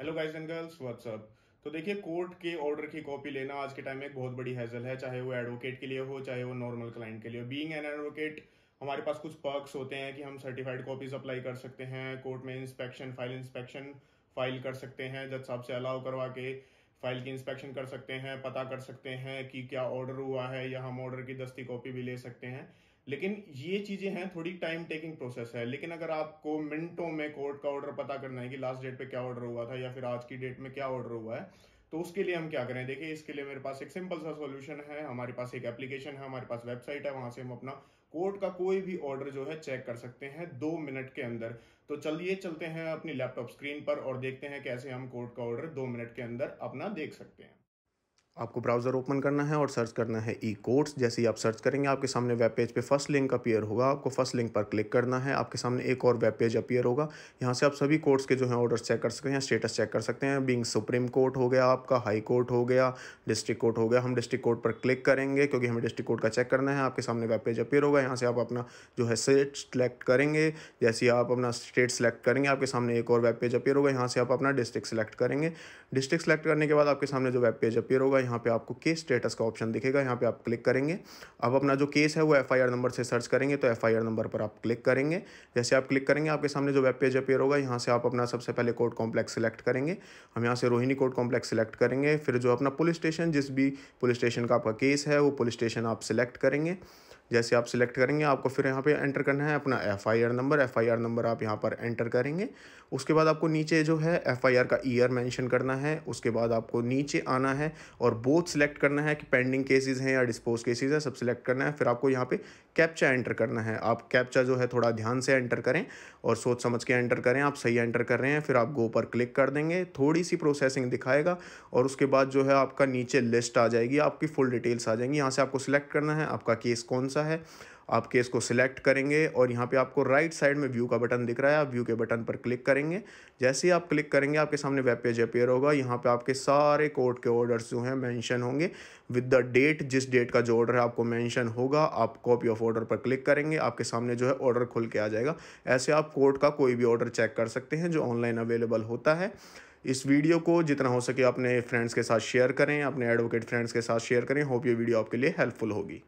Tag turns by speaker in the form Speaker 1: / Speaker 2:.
Speaker 1: hello guys and girls what's up तो देखिए court के ऑर्डर की कॉपी लेना आज के टाइम में एक बहुत बड़ी हैजल है चाहे वो एडवोकेट के लिए हो चाहे वो नॉर्मल क्लाइंट के लिए बीइंग एन एडवोकेट हमारे पास कुछ पर्क्स होते हैं कि हम सर्टिफाइड कॉपीज अप्लाई कर सकते हैं कोर्ट में इंस्पेक्शन फाइल इंस्पेक्शन फाइल कर सकते हैं जज साहब से अलाउ करवा के फाइल की इंस्पेक्शन कर सकते हैं पता कर सकते हैं कि क्या ऑर्डर हुआ है या हम ऑर्डर की दस्ती कॉपी भी ले सकते हैं लेकिन ये चीजें हैं थोड़ी टाइम टेकिंग प्रोसेस है लेकिन अगर आपको मिनटों में कोर्ट का ऑर्डर पता करना है कि लास्ट डेट पे क्या ऑर्डर हुआ था या फिर आज की डेट में क्या ऑर्डर हुआ है तो उसके लिए हम क्या करें देखिए इसके लिए मेरे पास एक सिंपल सा सॉल्यूशन है हमारे पास एक एप्लीकेशन है हमारे पास वेबसाइट है वहां से हम अपना कोर्ट का कोई भी ऑर्डर जो है चेक कर सकते हैं दो मिनट के अंदर तो चलिए चलते हैं अपनी लैपटॉप स्क्रीन पर और देखते हैं कैसे हम कोर्ट का ऑर्डर दो मिनट के अंदर अपना देख सकते हैं आपको ब्राउज़र ओपन करना है और सर्च करना है ई कोर्ट्स जैसे ही आप सर्च करेंगे आपके सामने वेब पेज पे फर्स्ट लिंक अपीयर होगा आपको फर्स्ट लिंक पर क्लिक करना है आपके सामने एक और वेब पेज अपीयर होगा यहाँ से आप सभी कोर्ट्स के जो हैं ऑर्डर चेक कर सकते हैं स्टेटस चेक कर सकते हैं बींग सुप्रीम कोर्ट हो गया आपका हाई कोर्ट हो गया डिस्ट्रिक्ट कोर्ट हो गया हम डिस्ट्रिक्ट कोर्ट पर क्लिक करेंगे क्योंकि हमें डिस्ट्रिक्ट कोर्ट का चेक करना है आपके सामने वेब पेज अपीयर होगा यहाँ से आप अपना जो है स्टेट सेलेक्ट करेंगे जैसे ही आप अपना स्टेट सेलेक्ट करेंगे आपके सामने एक और वेब पेज अपीयर होगा यहाँ से आप अपना डिस्ट्रिक्ट सेलेक्ट करेंगे डिस्ट्रिक्ट सेलेक्ट करने के बाद आपके सामने जो वेब पेज अपीयर होगा यहाँ पे आपको केस स्टेटस का ऑप्शन दिखेगा यहाँ पे आप क्लिक करेंगे अब अपना जो केस है वो एफ नंबर से सर्च करेंगे तो एफ नंबर पर आप क्लिक करेंगे जैसे आप क्लिक करेंगे आपके सामने जो वेब पेज अपेयर होगा यहाँ से आप अपना सबसे पहले कोर्ट कॉम्प्लेक्स सेलेक्ट करेंगे हम यहाँ से रोहिणी कोर्ट कॉम्प्लेक्स सेलेक्ट करेंगे फिर जो अपना पुलिस स्टेशन जिस भी पुलिस स्टेशन का आपका केस है वो पुलिस स्टेशन आप सिलेक्ट करेंगे जैसे आप सिलेक्ट करेंगे आपको फिर यहाँ पे एंटर करना है अपना एफआईआर नंबर एफआईआर नंबर आप यहाँ पर एंटर करेंगे उसके बाद आपको नीचे जो है एफआईआर का ईयर मेंशन करना है उसके बाद आपको नीचे आना है और बोथ सिलेक्ट करना है कि पेंडिंग केसेज हैं या डिस्पोज केसेज है सब सिलेक्ट करना है फिर आपको यहाँ पर कैप्चा एंटर करना है आप कैप्चा जो है थोड़ा ध्यान से एंटर करें और सोच समझ के एंटर करें आप सही एंटर कर रहे हैं फिर आप गो पर क्लिक कर देंगे थोड़ी सी प्रोसेसिंग दिखाएगा और उसके बाद जो है आपका नीचे लिस्ट आ जाएगी आपकी फुल डिटेल्स आ जाएंगी यहाँ से आपको सिलेक्ट करना है आपका केस कौन सा सा है आप केस को सिलेक्ट करेंगे और यहाँ पे आपको राइट साइड में व्यू का बटन दिख रहा है आप व्यू के बटन पर क्लिक करेंगे जैसे ही आप क्लिक करेंगे आपके सामने वेब पेज अपेयर होगा यहाँ पे आपके सारे कोर्ट के ऑर्डर्स जो हैं मेंशन होंगे विद द डेट जिस डेट का जो ऑर्डर है आपको मेंशन होगा आप कॉपी ऑफ ऑर्डर पर क्लिक करेंगे आपके सामने जो है ऑर्डर खुल के आ जाएगा ऐसे आप कोर्ट का कोई भी ऑर्डर चेक कर सकते हैं जो ऑनलाइन अवेलेबल होता है इस वीडियो को जितना हो सके अपने फ्रेंड्स के साथ शेयर करें अपने एडवोकेट फ्रेंड्स के साथ शेयर करें होप ये वीडियो आपके लिए हेल्पफुल होगी